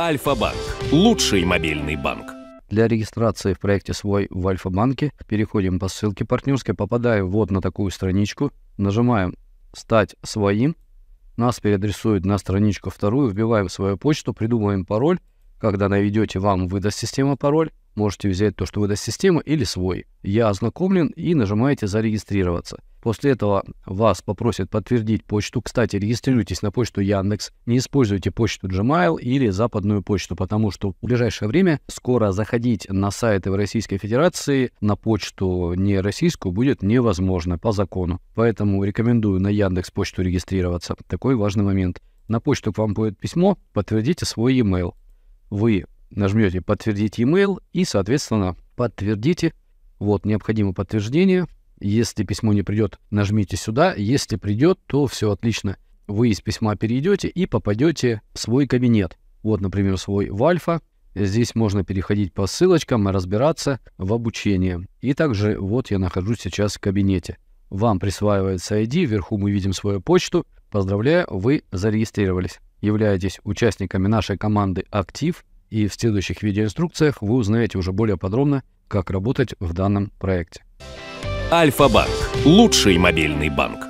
Альфа-банк. Лучший мобильный банк. Для регистрации в проекте «Свой» в Альфа-банке переходим по ссылке партнерской, попадаем вот на такую страничку, нажимаем «Стать своим», нас переадресуют на страничку вторую, вбиваем свою почту, придумываем пароль. Когда наведете, вам выдаст система пароль, можете взять то, что выдаст система, или свой. Я ознакомлен и нажимаете «Зарегистрироваться». После этого вас попросят подтвердить почту. Кстати, регистрируйтесь на почту Яндекс. Не используйте почту Gmail или западную почту, потому что в ближайшее время скоро заходить на сайты в Российской Федерации на почту не российскую будет невозможно по закону. Поэтому рекомендую на Яндекс почту регистрироваться. Такой важный момент. На почту к вам будет письмо, подтвердите свой e-mail. Вы нажмете «Подтвердить e-mail» и, соответственно, подтвердите. Вот необходимое подтверждение – если письмо не придет, нажмите сюда. Если придет, то все отлично. Вы из письма перейдете и попадете в свой кабинет. Вот, например, свой в Альфа. Здесь можно переходить по ссылочкам и разбираться в обучении. И также вот я нахожусь сейчас в кабинете. Вам присваивается ID, вверху мы видим свою почту. Поздравляю, вы зарегистрировались. Являетесь участниками нашей команды «Актив», и в следующих видеоинструкциях вы узнаете уже более подробно, как работать в данном проекте. Альфа-банк. Лучший мобильный банк.